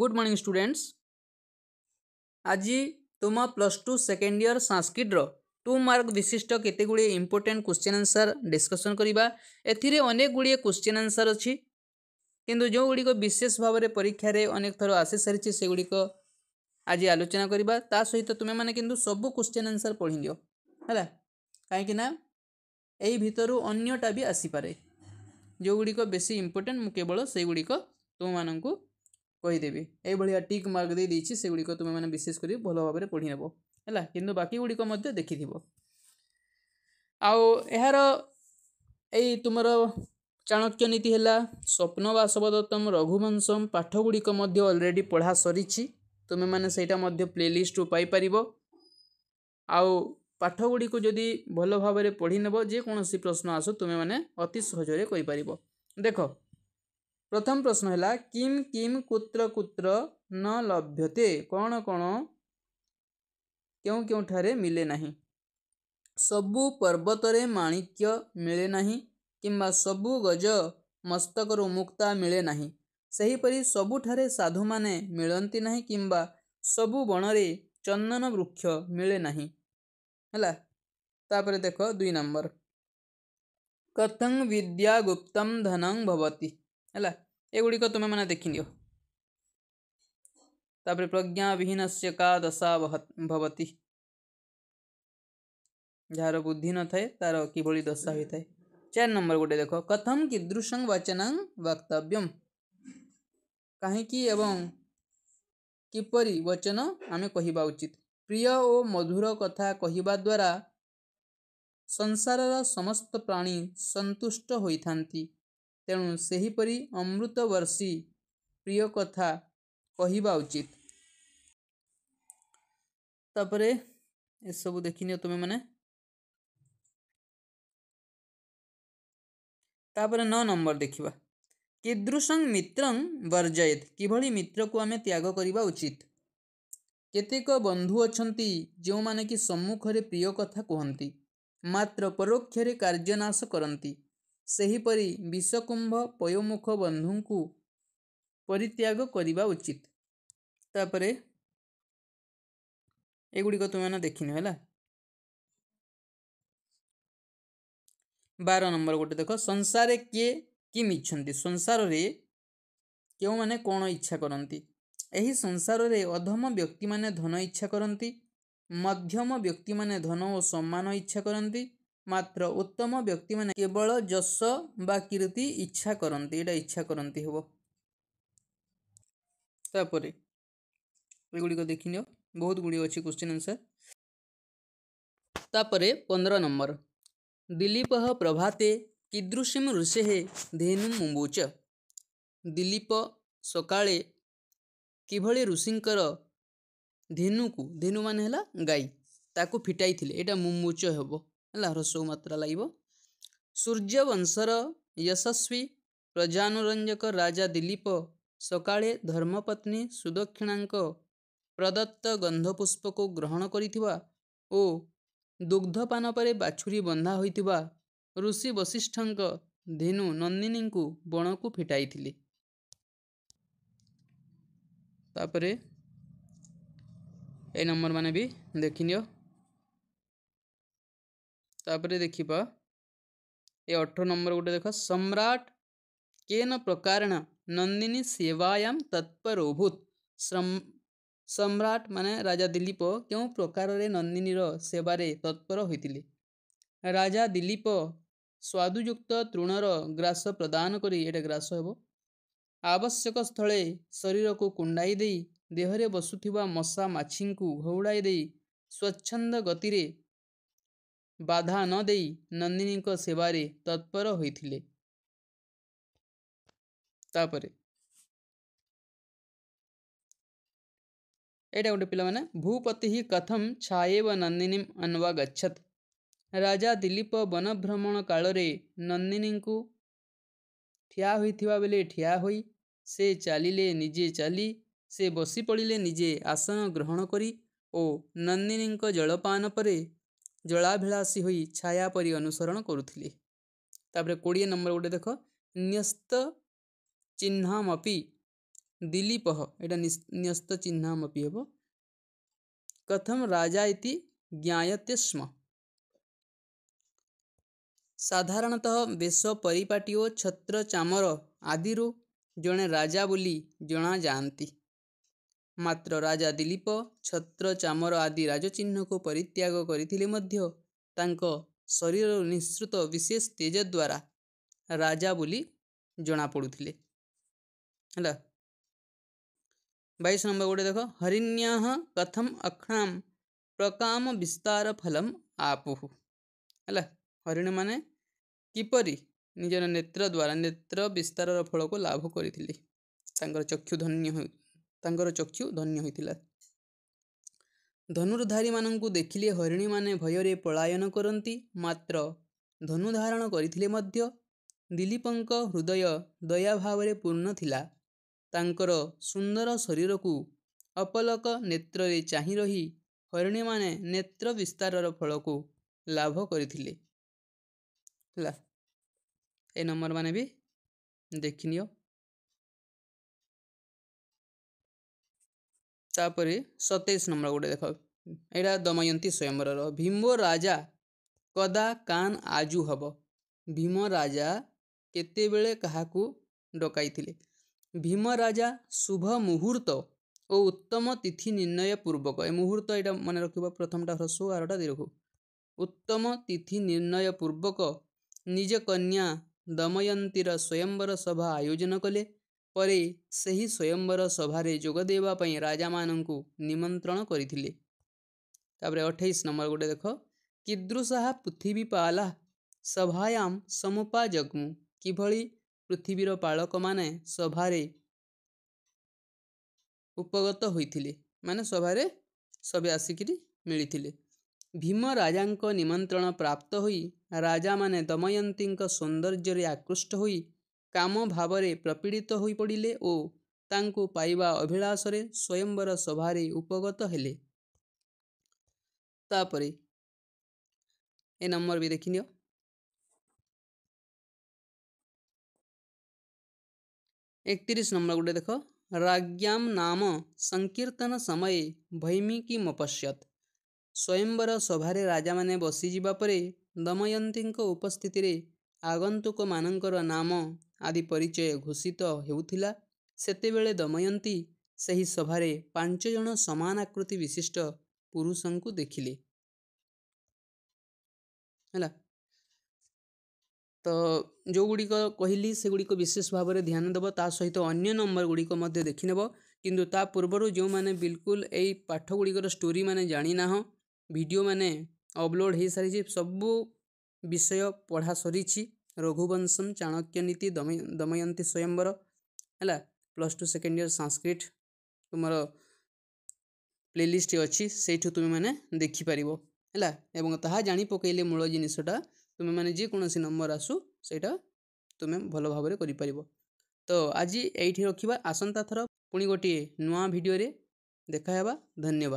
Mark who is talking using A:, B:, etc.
A: good morning students ଆଜି ତୁମ plus two second year ସାଂସ୍କ୍ରିଟ୍ର ଟୁ ମାର୍କ ବିଶିଷ୍ଟ କେତେ ଗୁଡ଼ିଏ ଇମ୍ପୋର୍ଟାଣ୍ଟ କ୍ୱେଶ୍ଚିନ୍ ଆନ୍ସର୍ ଡିସ୍କସନ୍ କରିବା ଏଥିରେ ଅନେକ ଗୁଡ଼ିଏ କ୍ୱେଶ୍ଚିନ୍ ଆନ୍ସର୍ ଅଛି କିନ୍ତୁ ଯେଉଁଗୁଡ଼ିକ ବିଶେଷ ଭାବରେ ପରୀକ୍ଷାରେ ଅନେକ ଥର ଆସିସାରିଛି ସେଗୁଡ଼ିକ ଆଜି ଆଲୋଚନା କରିବା ତା ସହିତ ତୁମେମାନେ କିନ୍ତୁ ସବୁ କ୍ୱେଶ୍ଚିନ୍ ଆନ୍ସର୍ ପଢ଼ିଦିଅ ହେଲା କାହିଁକିନା ଏହି ଭିତରୁ ଅନ୍ୟଟା ବି ଆସିପାରେ ଯେଉଁଗୁଡ଼ିକ ବେଶୀ ଇମ୍ପୋର୍ଟାଣ୍ଟ ମୁଁ କେବଳ ସେଗୁଡ଼ିକ ତୁମମାନଙ୍କୁ କହିଦେବି ଏଇଭଳିଆ ଟିକ୍ ମାର୍କ ଦେଇ ଦେଇଛି ସେଗୁଡ଼ିକ ତୁମେମାନେ ବିଶେଷ କରି ଭଲ ଭାବରେ ପଢ଼ି ନେବ ହେଲା କିନ୍ତୁ ବାକି ଗୁଡ଼ିକ ମଧ୍ୟ ଦେଖିଥିବ ଆଉ ଏହାର ଏଇ ତୁମର ଚାଣକ୍ୟ ନୀତି ହେଲା ସ୍ୱପ୍ନ ବାସବଦତ୍ତମ ରଘୁବଂଶମ ପାଠଗୁଡ଼ିକ ମଧ୍ୟ ଅଲରେଡ଼ି ପଢ଼ା ସରିଛି ତୁମେମାନେ ସେଇଟା ମଧ୍ୟ ପ୍ଲେଲିଷ୍ଟରୁ ପାଇପାରିବ ଆଉ ପାଠଗୁଡ଼ିକୁ ଯଦି ଭଲ ଭାବରେ ପଢ଼ି ନେବ ଯେକୌଣସି ପ୍ରଶ୍ନ ଆସୁ ତୁମେମାନେ ଅତି ସହଜରେ କରିପାରିବ ଦେଖ प्रथम प्रश्न है किम किम कुत्र कुत्र न लभ्यते कौन कौन क्यों क्यों ठारे मिले ना सबु पर्वतरे माणिक्य मिले ना कि सबु गज मस्तक मुक्ता मिले ना से हीपरी सबुठे साधु मैंने मिलती ना कि सबु बणरे चंदन वृक्ष मिले ना है देख दुई नंबर कथंग विद्यागुप्तम धनंग भवती है एगुड़िक तुम्हें मैंने देखी तापर प्रज्ञा विहीन से का दशा भवती जार बुद्धि न था तार कि दशा होता है चार नंबर गोटे देख कथम कीदृश वचना वक्तव्यम कहीं किपर वचन आम कह उचित प्रिय और मधुर कथा कहवा द्वारा संसार समस्त प्राणी संतुष्ट होती ତେଣୁ ସେହିପରି ଅମୃତବର୍ଷୀ ପ୍ରିୟ କଥା କହିବା ଉଚିତ ତାପରେ ଏସବୁ ଦେଖିନିଅ ତୁମେମାନେ ତାପରେ ନଅ ନମ୍ବର ଦେଖିବା କିଦୃଶଂ ମିତ୍ରଂ ବର୍ଜୟତ କିଭଳି ମିତ୍ରକୁ ଆମେ ତ୍ୟାଗ କରିବା ଉଚିତ କେତେକ ବନ୍ଧୁ ଅଛନ୍ତି ଯେଉଁମାନେ କି ସମ୍ମୁଖରେ ପ୍ରିୟ କଥା କୁହନ୍ତି ମାତ୍ର ପରୋକ୍ଷରେ କାର୍ଯ୍ୟନାଶ କରନ୍ତି ସେହିପରି ବିଷକୁମ୍ଭ ପୟୋମୁଖ ବନ୍ଧୁଙ୍କୁ ପରିତ୍ୟାଗ କରିବା ଉଚିତ ତାପରେ ଏଗୁଡ଼ିକ ତୁମେମାନେ ଦେଖିନ ହେଲା ବାର ନମ୍ବର ଗୋଟେ ଦେଖ ସଂସାରରେ କିଏ କି ମିଛନ୍ତି ସଂସାରରେ କେଉଁମାନେ କ'ଣ ଇଚ୍ଛା କରନ୍ତି ଏହି ସଂସାରରେ ଅଧମ ବ୍ୟକ୍ତିମାନେ ଧନ ଇଚ୍ଛା କରନ୍ତି ମଧ୍ୟମ ବ୍ୟକ୍ତିମାନେ ଧନ ଓ ସମ୍ମାନ ଇଚ୍ଛା କରନ୍ତି ମାତ୍ର ଉତ୍ତମ ବ୍ୟକ୍ତିମାନେ କେବଳ ଯଶ ବା କୀର୍ତ୍ତି ଇଚ୍ଛା କରନ୍ତି ଏଇଟା ଇଚ୍ଛା କରନ୍ତି ହେବ ତାପରେ ଏଗୁଡ଼ିକ ଦେଖିନିଅ ବହୁତ ଗୁଡ଼ିଏ ଅଛି କ୍ୱେଶ୍ଚିନ୍ ଆନ୍ସର୍ ତାପରେ ପନ୍ଦର ନମ୍ବର ଦିଲୀପ ପ୍ରଭାତେ କିଦୃଶିମ ଋଷେହେ ଧେନୁ ମୁମ୍ବୁଚ ଦିଲୀପ ସକାଳେ କିଭଳି ଋଷିଙ୍କର ଧେନୁକୁ ଧେନୁ ମାନେ ହେଲା ଗାଈ ତାକୁ ଫିଟାଇଥିଲେ ଏଇଟା ମୁମ୍ବୁଚ ହେବ ହେଲା ହ୍ରସ୍ୱ ମାତ୍ରା ଲାଗିବ ସୂର୍ଯ୍ୟବଂଶର ଯଶସ୍ୱୀ ପ୍ରଜାନୁରଞ୍ଜକ ରାଜା ଦିଲୀପ ସକାଳେ ଧର୍ମପତ୍ନୀ ସୁଦକ୍ଷିଣାଙ୍କ ପ୍ରଦତ୍ତ ଗନ୍ଧପୁଷ୍ପକୁ ଗ୍ରହଣ କରିଥିବା ଓ ଦୁଗ୍ଧପାନ ପରେ ବାଛୁରୀ ବନ୍ଧା ହୋଇଥିବା ଋଷି ବଶିଷ୍ଠଙ୍କ ଧେନୁ ନନ୍ଦିନୀଙ୍କୁ ବଣକୁ ଫିଟାଇଥିଲେ ତାପରେ ଏଇ ନମ୍ବରମାନେ ବି ଦେଖିନିଅ ତାପରେ ଦେଖିବା ଏ ଅଠର ନମ୍ବର ଗୋଟେ ଦେଖ ସମ୍ରାଟ କେନ ପ୍ରକାରଣ ନନ୍ଦିନୀ ସେବାୟାମ ତତ୍ପରଭୂତ ସମ୍ରାଟ ମାନେ ରାଜା ଦିଲୀପ କେଉଁ ପ୍ରକାରରେ ନନ୍ଦିନୀର ସେବାରେ ତତ୍ପର ହୋଇଥିଲେ ରାଜା ଦିଲୀପ ସ୍ୱାଦୁଯୁକ୍ତ ତୃଣର ଗ୍ରାସ ପ୍ରଦାନ କରି ଏଇଟା ଗ୍ରାସ ହେବ ଆବଶ୍ୟକ ସ୍ଥଳେ ଶରୀରକୁ କୁଣ୍ଡାଇ ଦେଇ ଦେହରେ ବସୁଥିବା ମଶା ମାଛିଙ୍କୁ ହଉଡ଼ାଇ ଦେଇ ସ୍ୱଚ୍ଛନ୍ଦ ଗତିରେ ବାଧା ନ ଦେଇ ନନ୍ଦିନୀଙ୍କ ସେବାରେ ତତ୍ପର ହୋଇଥିଲେ ତାପରେ ଏଇଟା ଗୋଟେ ପିଲାମାନେ ଭୂପତି ହିଁ କଥମ ଛାଏବ ନନ୍ଦିନୀ ଅନ୍ୱା ଗଛତ୍ ରାଜା ଦିଲ୍ଲୀପ ବନଭ୍ରମଣ କାଳରେ ନନ୍ଦିନୀଙ୍କୁ ଠିଆ ହୋଇଥିବା ବେଳେ ଠିଆ ହୋଇ ସେ ଚାଲିଲେ ନିଜେ ଚାଲି ସେ ବସି ପଡ଼ିଲେ ନିଜେ ଆସନ ଗ୍ରହଣ କରି ଓ ନନ୍ଦିନୀଙ୍କ ଜଳପାନ ପରେ ଜଳାଭିଳାଷୀ ହୋଇ ଛାୟା ପରି ଅନୁସରଣ କରୁଥିଲି ତାପରେ କୋଡ଼ିଏ ନମ୍ବର ଗୋଟେ ଦେଖ ନ୍ୟସ୍ତ ଚିହ୍ନାମପି ଦିଲୀପ ଏଇଟା ନ୍ୟସ୍ତ ଚିହ୍ନାମପି ହେବ କଥମ ରାଜା ଇତି ଜ୍ଞାୟତେ ସ୍ମ ସାଧାରଣତଃ ବେଶ ପରିପାଟି ଓ ଛତ୍ର ଚାମର ଆଦିରୁ ଜଣେ ରାଜା ବୋଲି ଜଣାଯାଆନ୍ତି ମାତ୍ର ରାଜା ଦିଲୀପ ଛତ୍ର ଚାମର ଆଦି ରାଜଚିହ୍ନକୁ ପରିତ୍ୟାଗ କରିଥିଲେ ମଧ୍ୟ ତାଙ୍କ ଶରୀରରୁ ନିଃସୃତ ବିଶେଷ ତେଜ ଦ୍ୱାରା ରାଜା ବୋଲି ଜଣାପଡ଼ୁଥିଲେ ହେଲା ବାଇଶ ନମ୍ବର ଗୋଟେ ଦେଖ ହରିନ୍ୟା କଥମ ଅକ୍ଷାମ ପ୍ରକାମ ବିସ୍ତାର ଫଲମ ଆପୁ ହେଲା ହରିଣମାନେ କିପରି ନିଜର ନେତ୍ର ଦ୍ୱାରା ନେତ୍ର ବିସ୍ତାରର ଫଳକୁ ଲାଭ କରିଥିଲେ ତାଙ୍କର ଚକ୍ଷୁ ଧନ୍ୟ ତାଙ୍କର ଚକ୍ଷୁ ଧନ୍ୟ ହୋଇଥିଲା ଧନୁର୍ଧାରୀମାନଙ୍କୁ ଦେଖିଲେ ହରିଣୀମାନେ ଭୟରେ ପଳାୟନ କରନ୍ତି ମାତ୍ର ଧନୁ ଧାରଣ କରିଥିଲେ ମଧ୍ୟ ଦିଲ୍ଲୀପଙ୍କ ହୃଦୟ ଦୟା ଭାବରେ ପୂର୍ଣ୍ଣ ଥିଲା ତାଙ୍କର ସୁନ୍ଦର ଶରୀରକୁ ଅପଲକ ନେତ୍ରରେ ଚାହିଁ ରହି ହରିଣୀମାନେ ନେତ୍ର ବିସ୍ତାରର ଫଳକୁ ଲାଭ କରିଥିଲେ ହେଲା ଏ ନମ୍ବରମାନେ ବି ଦେଖିନିଅ ତାପରେ ସତେଇଶ ନମ୍ବର ଗୋଟେ ଦେଖ ଏଇଟା ଦମୟନ୍ତୀ ସ୍ୱୟମ୍ବରର ଭୀମ ରାଜା କଦା କାନ ଆଜୁ ହେବ ଭୀମ ରାଜା କେତେବେଳେ କାହାକୁ ଡକାଇଥିଲେ ଭୀମ ରାଜା ଶୁଭ ମୁହୂର୍ତ୍ତ ଓ ଉତ୍ତମ ତିଥି ନିର୍ଣ୍ଣୟ ପୂର୍ବକ ଏ ମୁହୂର୍ତ୍ତ ଏଇଟା ମନେ ରଖିବ ପ୍ରଥମଟା ହ୍ରସ୍ୱ ଆରଟା ଦୀର୍ଘ ଉତ୍ତମ ତିଥି ନିର୍ଣ୍ଣୟ ପୂର୍ବକ ନିଜ କନ୍ୟା ଦମୟନ୍ତୀର ସ୍ୱୟମ୍ବର ସଭା ଆୟୋଜନ କଲେ ପରେ ସେହି ସ୍ୱୟମ୍ବର ସଭାରେ ଯୋଗ ଦେବା ପାଇଁ ରାଜାମାନଙ୍କୁ ନିମନ୍ତ୍ରଣ କରିଥିଲେ ତାପରେ ଅଠେଇଶ ନମ୍ବର ଗୋଟେ ଦେଖ କିଦ୍ରୁଶାହା ପୃଥିବୀ ପାଲା ସଭାୟାମ ସମୁପା ଜଗ୍ମୁ କିଭଳି ପୃଥିବୀର ପାଳକମାନେ ସଭାରେ ଉପଗତ ହୋଇଥିଲେ ମାନେ ସଭାରେ ସଭି ଆସିକିରି ମିଳିଥିଲେ ଭୀମ ରାଜାଙ୍କ ନିମନ୍ତ୍ରଣ ପ୍ରାପ୍ତ ହୋଇ ରାଜାମାନେ ଦମୟନ୍ତୀଙ୍କ ସୌନ୍ଦର୍ଯ୍ୟରେ ଆକୃଷ୍ଟ ହୋଇ କାମ ଭାବରେ ପ୍ରପୀଡ଼ିତ ହୋଇପଡ଼ିଲେ ଓ ତାଙ୍କୁ ପାଇବା ଅଭିଳାଷରେ ସ୍ୱୟଂବର ସଭାରେ ଉପଗତ ହେଲେ ତାପରେ ଏ ନମ୍ବର ବି ଦେଖିନିଅ ଏକତିରିଶ ନମ୍ବର ଗୋଟେ ଦେଖ ରାଜ୍ଞାମ ନାମ ସଂକୀର୍ତ୍ତନ ସମୟ ଭୈମିକି ମପଶ୍ୟତ ସ୍ୱୟଂବର ସଭାରେ ରାଜାମାନେ ବସିଯିବା ପରେ ଦମୟନ୍ତୀଙ୍କ ଉପସ୍ଥିତିରେ ଆଗନ୍ତୁକମାନଙ୍କର ନାମ ଆଦି ପରିଚୟ ଘୋଷିତ ହେଉଥିଲା ସେତେବେଳେ ଦମୟନ୍ତୀ ସେହି ସଭାରେ ପାଞ୍ଚ ଜଣ ସମାନ ଆକୃତି ବିଶିଷ୍ଟ ପୁରୁଷଙ୍କୁ ଦେଖିଲେ ହେଲା ତ ଯେଉଁଗୁଡ଼ିକ କହିଲି ସେଗୁଡ଼ିକ ବିଶେଷ ଭାବରେ ଧ୍ୟାନ ଦେବ ତା ସହିତ ଅନ୍ୟ ନମ୍ବର ଗୁଡ଼ିକ ମଧ୍ୟ ଦେଖିନେବ କିନ୍ତୁ ତା ପୂର୍ବରୁ ଯେଉଁମାନେ ବିଲକୁଲ ଏଇ ପାଠଗୁଡ଼ିକର ଷ୍ଟୋରି ମାନେ ଜାଣିନାହଁ ଭିଡ଼ିଓ ମାନେ ଅପଲୋଡ଼ ହୋଇସାରିଛି ସବୁ ବିଷୟ ପଢ଼ା ସରିଛି ରଘୁବଂଶମ୍ ଚାଣକ୍ୟ ନୀତି ଦମୟନ୍ତୀ ସ୍ୱୟମ୍ବର ହେଲା plus two second year Sanskrit ତୁମର ପ୍ଲେଲିଷ୍ଟ ଅଛି ସେଇଠୁ ତୁମେମାନେ ଦେଖିପାରିବ ହେଲା ଏବଂ ତାହା ଜାଣି ପକାଇଲେ ମୂଳ ଜିନିଷଟା ତୁମେମାନେ ଯେକୌଣସି ନମ୍ବର ଆସୁ ସେଇଟା ତୁମେ ଭଲ ଭାବରେ କରିପାରିବ ତ ଆଜି ଏଇଠି ରଖିବା ଆସନ୍ତା ଥର ପୁଣି ଗୋଟିଏ ନୂଆ ଭିଡ଼ିଓରେ ଦେଖାହେବା ଧନ୍ୟବାଦ